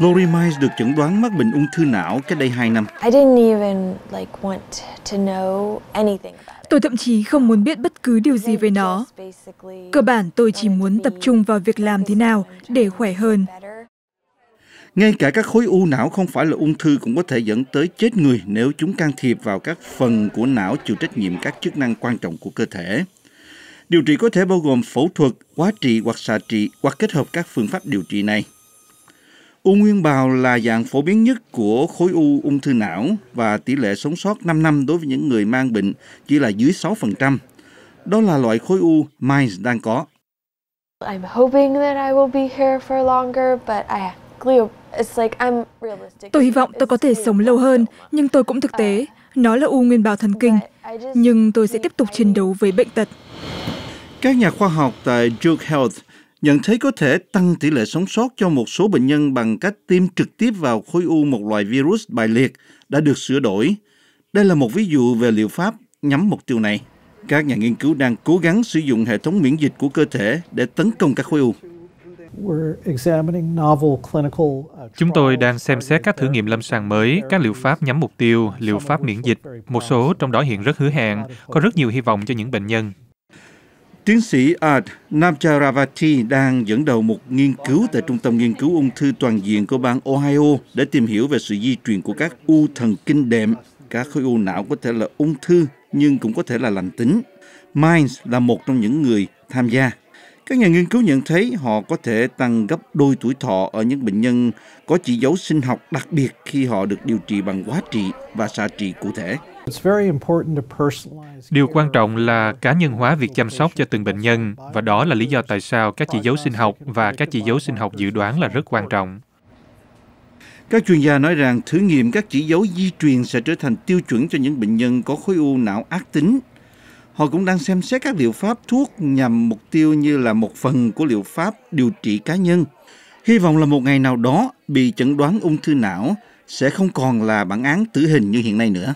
Lori Miles được chẩn đoán mắc bệnh ung thư não cách đây 2 năm. Tôi thậm chí không muốn biết bất cứ điều gì về nó. Cơ bản tôi chỉ muốn tập trung vào việc làm thế nào để khỏe hơn. Ngay cả các khối u não không phải là ung thư cũng có thể dẫn tới chết người nếu chúng can thiệp vào các phần của não chịu trách nhiệm các chức năng quan trọng của cơ thể. Điều trị có thể bao gồm phẫu thuật, hóa trị hoặc xạ trị hoặc kết hợp các phương pháp điều trị này. U nguyên bào là dạng phổ biến nhất của khối u ung thư não và tỷ lệ sống sót 5 năm đối với những người mang bệnh chỉ là dưới 6%. Đó là loại khối u MINES đang có. Tôi hy vọng tôi có thể sống lâu hơn, nhưng tôi cũng thực tế. Nó là u nguyên bào thần kinh, nhưng tôi sẽ tiếp tục chiến đấu với bệnh tật. Các nhà khoa học tại Duke Health nhận thấy có thể tăng tỷ lệ sống sót cho một số bệnh nhân bằng cách tiêm trực tiếp vào khối u một loại virus bài liệt đã được sửa đổi. Đây là một ví dụ về liệu pháp nhắm mục tiêu này. Các nhà nghiên cứu đang cố gắng sử dụng hệ thống miễn dịch của cơ thể để tấn công các khối u. Uh, Chúng tôi đang xem xét các thử nghiệm lâm sàng mới, các liệu pháp nhắm mục tiêu, liệu pháp miễn dịch. Một số trong đó hiện rất hứa hẹn, có rất nhiều hy vọng cho những bệnh nhân. Tiến sĩ Art Namcharavati đang dẫn đầu một nghiên cứu tại Trung tâm Nghiên cứu Ung thư Toàn diện của bang Ohio để tìm hiểu về sự di truyền của các u thần kinh đệm. Các khối u não có thể là ung thư nhưng cũng có thể là lành tính. Mines là một trong những người tham gia. Các nhà nghiên cứu nhận thấy họ có thể tăng gấp đôi tuổi thọ ở những bệnh nhân có chỉ dấu sinh học đặc biệt khi họ được điều trị bằng hóa trị và xạ trị cụ thể. Điều quan trọng là cá nhân hóa việc chăm sóc cho từng bệnh nhân và đó là lý do tại sao các chỉ dấu sinh học và các chỉ dấu sinh học dự đoán là rất quan trọng. Các chuyên gia nói rằng thử nghiệm các chỉ dấu di truyền sẽ trở thành tiêu chuẩn cho những bệnh nhân có khối u não ác tính Họ cũng đang xem xét các liệu pháp thuốc nhằm mục tiêu như là một phần của liệu pháp điều trị cá nhân. Hy vọng là một ngày nào đó bị chẩn đoán ung thư não sẽ không còn là bản án tử hình như hiện nay nữa.